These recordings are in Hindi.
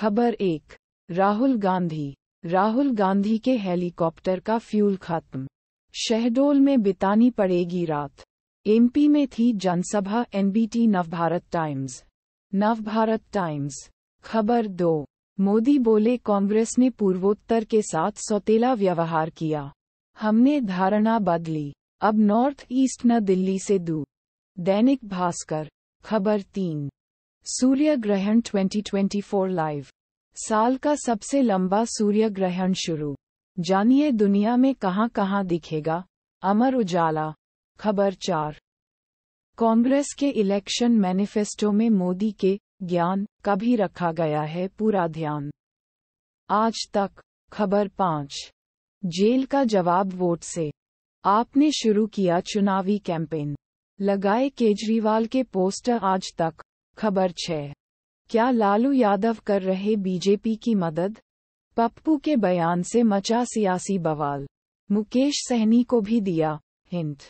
खबर एक राहुल गांधी राहुल गांधी के हेलीकॉप्टर का फ्यूल खत्म शहडोल में बितानी पड़ेगी रात एमपी में थी जनसभा NBT Navbharat Times Navbharat Times खबर दो मोदी बोले कांग्रेस ने पूर्वोत्तर के साथ सौतेला व्यवहार किया हमने धारणा बदली अब नॉर्थ ईस्ट न दिल्ली से दूर दैनिक भास्कर खबर तीन सूर्य ग्रहण 2024 लाइव साल का सबसे लंबा सूर्य ग्रहण शुरू जानिए दुनिया में कहां कहां दिखेगा अमर उजाला खबर चार कांग्रेस के इलेक्शन मैनिफेस्टो में मोदी के ज्ञान का भी रखा गया है पूरा ध्यान आज तक खबर पाँच जेल का जवाब वोट से आपने शुरू किया चुनावी कैंपेन लगाए केजरीवाल के पोस्टर आज तक खबर छः क्या लालू यादव कर रहे बीजेपी की मदद पप्पू के बयान से मचा सियासी बवाल मुकेश सहनी को भी दिया हिंट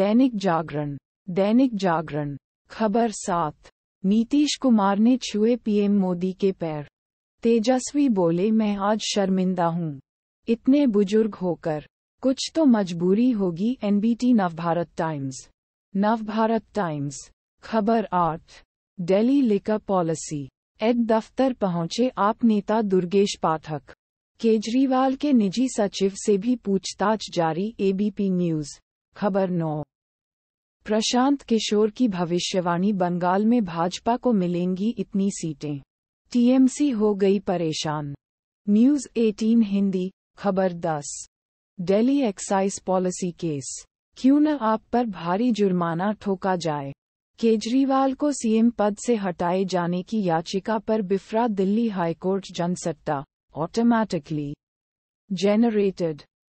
दैनिक जागरण दैनिक जागरण खबर सात नीतीश कुमार ने छुए पीएम मोदी के पैर तेजस्वी बोले मैं आज शर्मिंदा हूँ इतने बुजुर्ग होकर कुछ तो मजबूरी होगी NBT Navbharat Times Navbharat Times खबर आठ डेली लिका पॉलिसी एड दफ्तर पहुंचे आप नेता दुर्गेश पाठक केजरीवाल के निजी सचिव से भी पूछताछ जारी एबीपी न्यूज खबर नौ प्रशांत किशोर की भविष्यवाणी बंगाल में भाजपा को मिलेंगी इतनी सीटें टीएमसी हो गई परेशान न्यूज 18 हिंदी खबर 10 दिल्ली एक्साइज पॉलिसी केस क्यों न आप पर भारी जुर्माना ठोका जाए केजरीवाल को सीएम पद से हटाए जाने की याचिका पर बिफरा Delhi high court Jansatta automatically generated